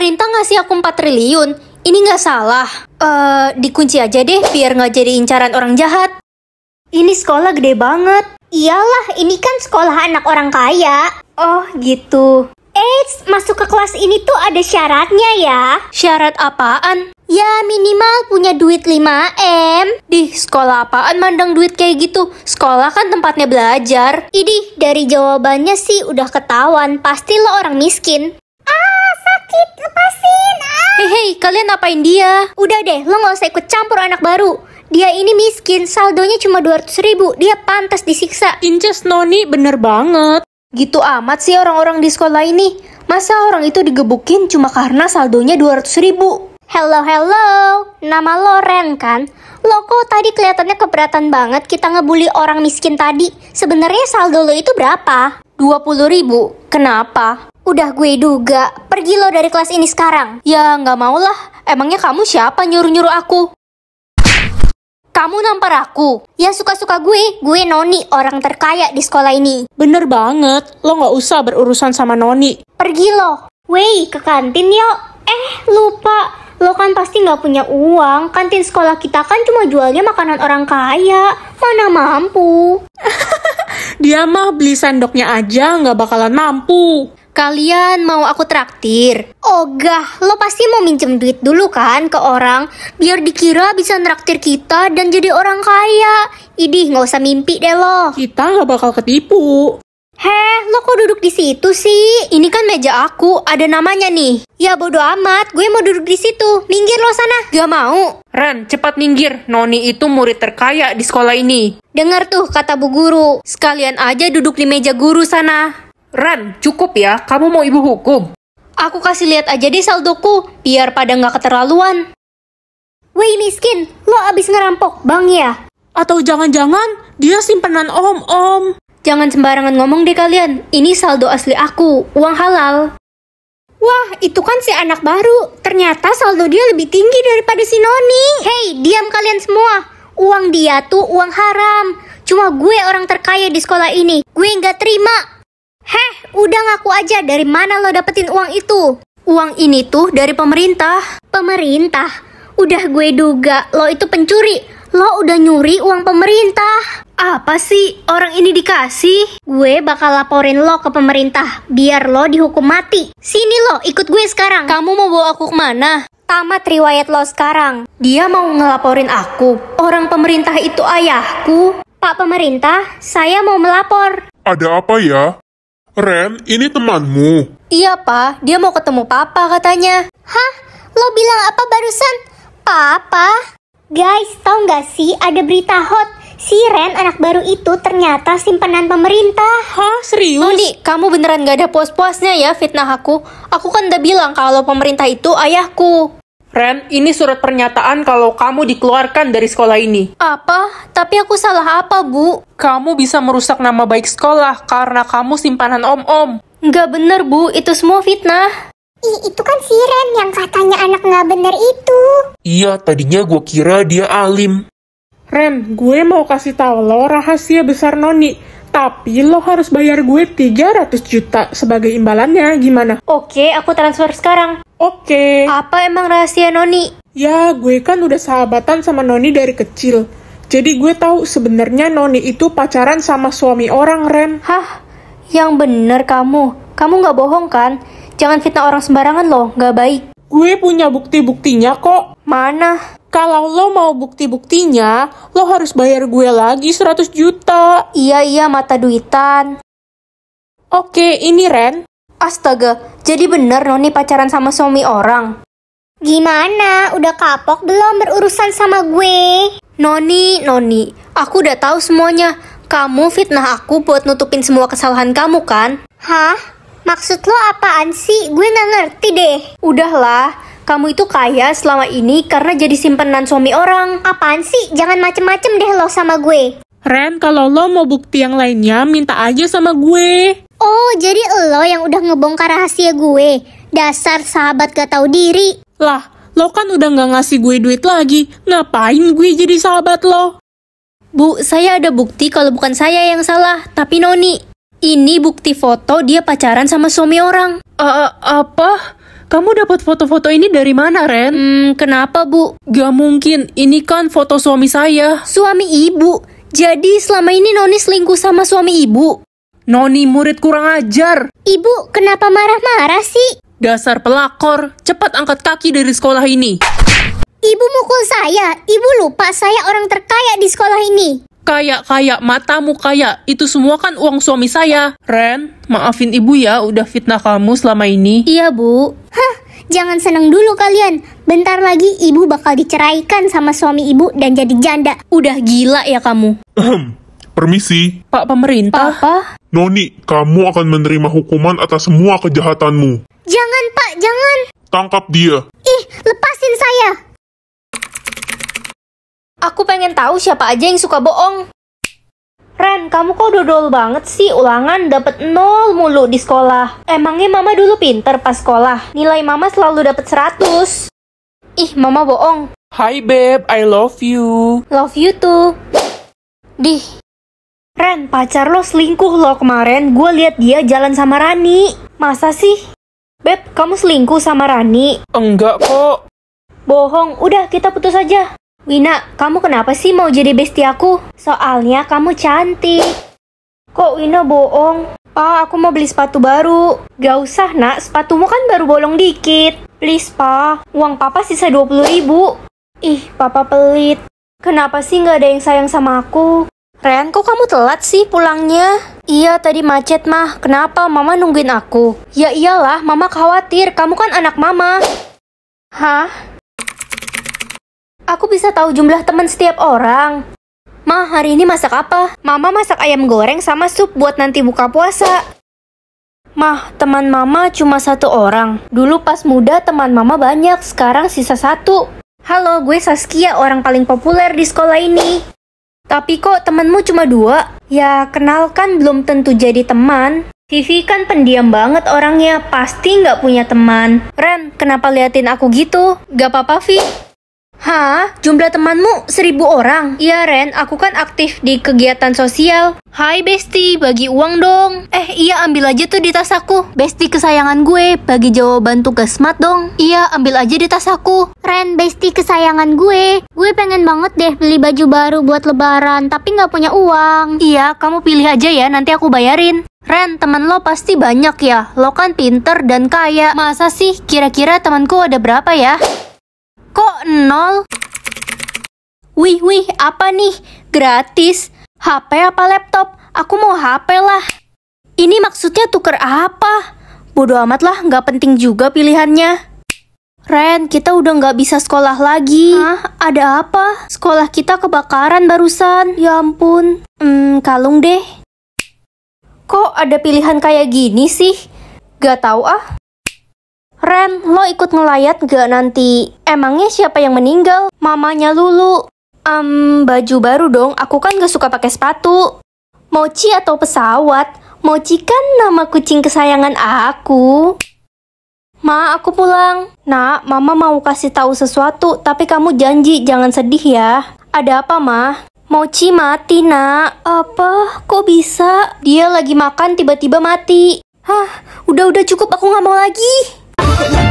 pemerintah ngasih aku 4 triliun. Ini nggak salah. Eh, uh, dikunci aja deh biar nggak jadi incaran orang jahat. Ini sekolah gede banget. Iyalah, ini kan sekolah anak orang kaya. Oh, gitu. Eits, masuk ke kelas ini tuh ada syaratnya ya. Syarat apaan? Ya minimal punya duit 5M. Di sekolah apaan mandang duit kayak gitu? Sekolah kan tempatnya belajar. Idih, dari jawabannya sih udah ketahuan. Pasti lo orang miskin hei, kalian ngapain dia? Udah deh, lo gak usah ikut campur anak baru. Dia ini miskin, saldonya cuma 200 ribu. Dia pantas disiksa. Inces Noni bener banget. Gitu amat sih orang-orang di sekolah ini. Masa orang itu digebukin cuma karena saldonya 200 ribu? Hello, hello. Nama Loren kan? Lo kok tadi kelihatannya keberatan banget kita ngebully orang miskin tadi. Sebenarnya saldo lo itu berapa? 20 ribu. Kenapa? Udah gue duga, pergi lo dari kelas ini sekarang. Ya nggak mau lah, emangnya kamu siapa nyuruh-nyuruh aku? Kamu nampar aku? Ya suka-suka gue, gue Noni, orang terkaya di sekolah ini. Bener banget, lo gak usah berurusan sama Noni. Pergi lo. Wei, ke kantin yuk. Eh, lupa. Lo kan pasti gak punya uang, kantin sekolah kita kan cuma jualnya makanan orang kaya. Mana mampu? Dia mah beli sendoknya aja gak bakalan mampu. Kalian mau aku traktir? Ogah, oh, lo pasti mau minjem duit dulu kan ke orang Biar dikira bisa traktir kita dan jadi orang kaya Idih, nggak usah mimpi deh lo Kita nggak bakal ketipu Heh, lo kok duduk di situ sih? Ini kan meja aku, ada namanya nih. Ya bodo amat, gue mau duduk di situ. Minggir lo sana, gak mau. Ren, cepat minggir. Noni itu murid terkaya di sekolah ini. Dengar tuh kata bu guru. Sekalian aja duduk di meja guru sana. Run, cukup ya. Kamu mau ibu hukum. Aku kasih lihat aja deh saldoku, biar pada nggak keterlaluan. Wih miskin, lo abis ngerampok bang ya? Atau jangan-jangan dia simpenan om-om. Jangan sembarangan ngomong deh kalian, ini saldo asli aku, uang halal. Wah, itu kan si anak baru. Ternyata saldo dia lebih tinggi daripada si Noni. Hei, diam kalian semua. Uang dia tuh uang haram. Cuma gue orang terkaya di sekolah ini. Gue nggak terima. Heh, udah ngaku aja dari mana lo dapetin uang itu? Uang ini tuh dari pemerintah. Pemerintah? Udah gue duga lo itu pencuri. Lo udah nyuri uang pemerintah. Apa sih orang ini dikasih? Gue bakal laporin lo ke pemerintah biar lo dihukum mati. Sini lo, ikut gue sekarang. Kamu mau bawa aku kemana? tamat riwayat lo sekarang. Dia mau ngelaporin aku. Orang pemerintah itu ayahku. Pak pemerintah, saya mau melapor. Ada apa ya? Ren, ini temanmu. Iya, Pak, Dia mau ketemu Papa katanya. Hah? Lo bilang apa barusan? Papa? Guys, tau gak sih ada berita hot. Si Ren anak baru itu ternyata simpanan pemerintah. Hah? Serius? Noni, kamu beneran gak ada puas-puasnya ya fitnah aku. Aku kan udah bilang kalau pemerintah itu ayahku. Ren, ini surat pernyataan kalau kamu dikeluarkan dari sekolah ini. Apa? Tapi aku salah apa, Bu? Kamu bisa merusak nama baik sekolah karena kamu simpanan om-om. Nggak bener, Bu. Itu semua fitnah. Ih, itu kan si Ren yang katanya anak nggak bener itu. Iya, tadinya gue kira dia alim. Ren, gue mau kasih tahu lo rahasia besar Noni tapi lo harus bayar gue 300 juta sebagai imbalannya, gimana? Oke, aku transfer sekarang. Oke. Apa emang rahasia Noni? Ya, gue kan udah sahabatan sama Noni dari kecil. Jadi gue tahu sebenarnya Noni itu pacaran sama suami orang, Ren. Hah? Yang bener kamu. Kamu nggak bohong kan? Jangan fitnah orang sembarangan loh, nggak baik. Gue punya bukti-buktinya kok. Mana? Kalau lo mau bukti-buktinya, lo harus bayar gue lagi 100 juta. Iya, iya, mata duitan. Oke, ini Ren. Astaga, jadi bener Noni pacaran sama suami orang. Gimana? Udah kapok belum berurusan sama gue? Noni, Noni, aku udah tahu semuanya. Kamu fitnah aku buat nutupin semua kesalahan kamu kan? Hah? Maksud lo apaan sih? Gue nggak ngerti deh. Udahlah, kamu itu kaya selama ini karena jadi simpenan suami orang. Apaan sih? Jangan macem-macem deh lo sama gue. Ren, kalau lo mau bukti yang lainnya, minta aja sama gue. Oh, jadi lo yang udah ngebongkar rahasia gue. Dasar sahabat gak tahu diri. Lah, lo kan udah gak ngasih gue duit lagi. Ngapain gue jadi sahabat lo? Bu, saya ada bukti kalau bukan saya yang salah, tapi Noni. Ini bukti foto dia pacaran sama suami orang. Uh, apa? Kamu dapat foto-foto ini dari mana, Ren? Hmm, kenapa, Bu? Gak mungkin, ini kan foto suami saya. Suami ibu? Jadi selama ini Noni selingkuh sama suami ibu? Noni murid kurang ajar. Ibu, kenapa marah-marah sih? Dasar pelakor, cepat angkat kaki dari sekolah ini. Ibu mukul saya, ibu lupa saya orang terkaya di sekolah ini kaya kaya matamu kaya itu semua kan uang suami saya Ren maafin ibu ya udah fitnah kamu selama ini iya bu Jangan seneng dulu kalian. Bentar lagi ibu bakal diceraikan sama suami ibu dan jadi janda. Udah gila ya kamu. Permisi. Pak pemerintah. Papa. Noni, kamu akan menerima hukuman atas semua kejahatanmu. Jangan, Pak, jangan. Tangkap dia. Ih, lepasin saya. Aku pengen tahu siapa aja yang suka bohong. Ren, kamu kok dodol banget sih? Ulangan dapat nol mulu di sekolah. Emangnya mama dulu pinter pas sekolah? Nilai mama selalu dapat 100. Ih, mama bohong. Hai beb, I love you. Love you too. Dih. Ren, pacar lo selingkuh lo kemarin. Gue liat dia jalan sama Rani. Masa sih? Beb, kamu selingkuh sama Rani? Enggak kok. Bohong, udah kita putus aja. Wina, kamu kenapa sih mau jadi bestie aku? Soalnya kamu cantik. Kok Wina bohong? Pak, ah, aku mau beli sepatu baru. Gak usah, nak. Sepatumu kan baru bolong dikit. Please, Pak. Uang papa sisa 20 ribu. Ih, papa pelit. Kenapa sih nggak ada yang sayang sama aku? Ren, kok kamu telat sih pulangnya? Iya, tadi macet mah. Kenapa mama nungguin aku? Ya iyalah, mama khawatir. Kamu kan anak mama. Hah? Aku bisa tahu jumlah teman setiap orang. Ma, hari ini masak apa? Mama masak ayam goreng sama sup buat nanti buka puasa. Mah, teman mama cuma satu orang. Dulu pas muda teman mama banyak, sekarang sisa satu. Halo, gue Saskia, orang paling populer di sekolah ini. Tapi kok temanmu cuma dua? Ya, kenalkan belum tentu jadi teman. Vivi kan pendiam banget orangnya, pasti nggak punya teman. Ren, kenapa liatin aku gitu? Gak apa-apa, Vi. Hah? Jumlah temanmu seribu orang? Iya Ren, aku kan aktif di kegiatan sosial. Hai Besti, bagi uang dong. Eh iya ambil aja tuh di tas aku. Besti kesayangan gue, bagi jawaban tugas smart dong. Iya ambil aja di tas aku. Ren, Besti kesayangan gue. Gue pengen banget deh beli baju baru buat lebaran, tapi gak punya uang. Iya, kamu pilih aja ya, nanti aku bayarin. Ren, teman lo pasti banyak ya. Lo kan pinter dan kaya. Masa sih kira-kira temanku ada berapa ya? Kok nol? Wih, wih, apa nih? Gratis. HP apa laptop? Aku mau HP lah. Ini maksudnya tuker apa? Bodoh amat lah, nggak penting juga pilihannya. Ren, kita udah nggak bisa sekolah lagi. Hah? Ada apa? Sekolah kita kebakaran barusan. Ya ampun. Hmm, kalung deh. Kok ada pilihan kayak gini sih? Gak tau ah. Ren, lo ikut ngelayat gak nanti? Emangnya siapa yang meninggal? Mamanya Lulu. Um, baju baru dong, aku kan gak suka pakai sepatu. Mochi atau pesawat? Mochi kan nama kucing kesayangan aku. Ma, aku pulang. Nak, mama mau kasih tahu sesuatu, tapi kamu janji jangan sedih ya. Ada apa, Ma? Mochi mati, nak. Apa? Kok bisa? Dia lagi makan tiba-tiba mati. Hah, udah-udah cukup aku nggak mau lagi. 啊。